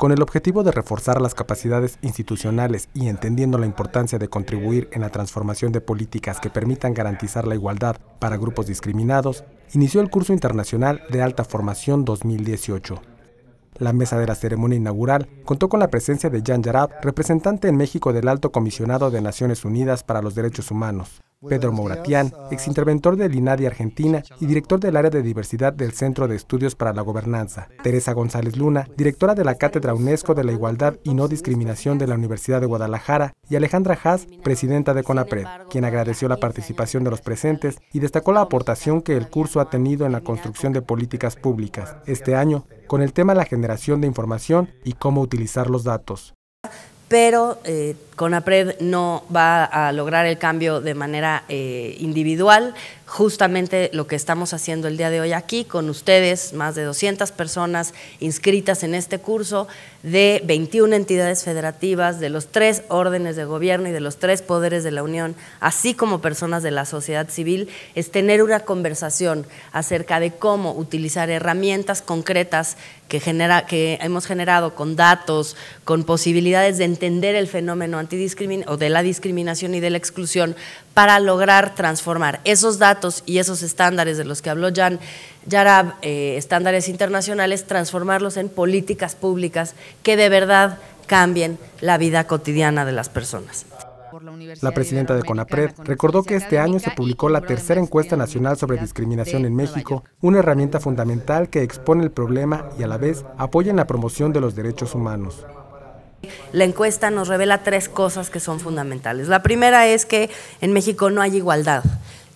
Con el objetivo de reforzar las capacidades institucionales y entendiendo la importancia de contribuir en la transformación de políticas que permitan garantizar la igualdad para grupos discriminados, inició el curso internacional de alta formación 2018. La mesa de la ceremonia inaugural contó con la presencia de Jan Jarab, representante en México del Alto Comisionado de Naciones Unidas para los Derechos Humanos, Pedro Mouratian, exinterventor del INADI Argentina y director del área de diversidad del Centro de Estudios para la Gobernanza, Teresa González Luna, directora de la Cátedra UNESCO de la Igualdad y No Discriminación de la Universidad de Guadalajara, y Alejandra Haas, presidenta de CONAPRED, quien agradeció la participación de los presentes y destacó la aportación que el curso ha tenido en la construcción de políticas públicas. Este año, con el tema La generación de información y cómo utilizar los datos pero eh, CONAPRED no va a lograr el cambio de manera eh, individual. Justamente lo que estamos haciendo el día de hoy aquí con ustedes, más de 200 personas inscritas en este curso de 21 entidades federativas, de los tres órdenes de gobierno y de los tres poderes de la Unión, así como personas de la sociedad civil, es tener una conversación acerca de cómo utilizar herramientas concretas que, genera, que hemos generado con datos, con posibilidades de entender entender el fenómeno o de la discriminación y de la exclusión para lograr transformar esos datos y esos estándares de los que habló Jan Yarab, eh, estándares internacionales, transformarlos en políticas públicas que de verdad cambien la vida cotidiana de las personas. la presidenta de CONAPRED recordó que este año se publicó la tercera encuesta nacional sobre discriminación en México, una herramienta fundamental que expone el problema y a la vez apoya en la promoción de los derechos humanos. La encuesta nos revela tres cosas que son fundamentales. La primera es que en México no hay igualdad.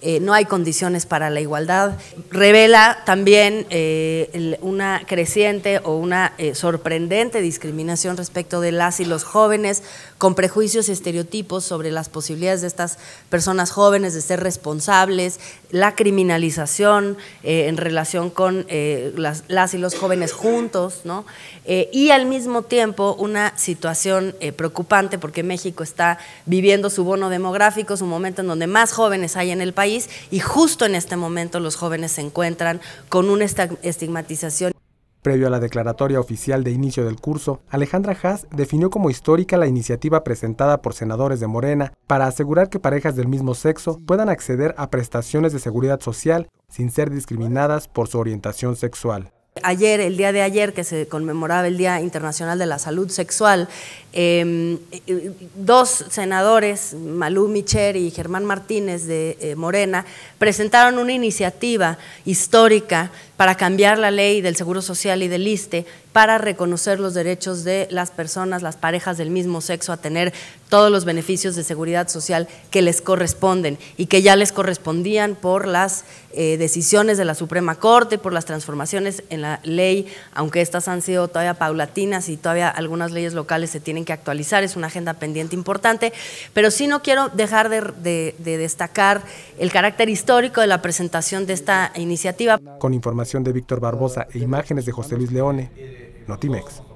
Eh, no hay condiciones para la igualdad. Revela también eh, una creciente o una eh, sorprendente discriminación respecto de las y los jóvenes, con prejuicios y estereotipos sobre las posibilidades de estas personas jóvenes de ser responsables, la criminalización en relación con las, y los jóvenes juntos, ¿no? y al mismo tiempo una situación preocupante porque México está viviendo su bono demográfico, su momento en donde más jóvenes hay en el país y justo en este momento los jóvenes se encuentran con una estigmatización. Previo a la declaratoria oficial de inicio del curso, Alejandra Haas definió como histórica la iniciativa presentada por senadores de Morena para asegurar que parejas del mismo sexo puedan acceder a prestaciones de seguridad social sin ser discriminadas por su orientación sexual. Ayer, el día de ayer, que se conmemoraba el Día Internacional de la Salud Sexual, em, dos senadores, Malú Micher y Germán Martínez de eh, Morena, presentaron una iniciativa histórica para cambiar la ley del Seguro Social y del ISTE para reconocer los derechos de las personas, las parejas del mismo sexo a tener todos los beneficios de seguridad social que les corresponden y que ya les correspondían por las eh, decisiones de la Suprema Corte, por las transformaciones en la ley, aunque estas han sido todavía paulatinas y todavía algunas leyes locales se tienen que actualizar, es una agenda pendiente importante, pero sí no quiero dejar de, de destacar el carácter histórico de la presentación de esta iniciativa. Con información de Víctor Barbosa e imágenes de José Luis Leone, Notimex.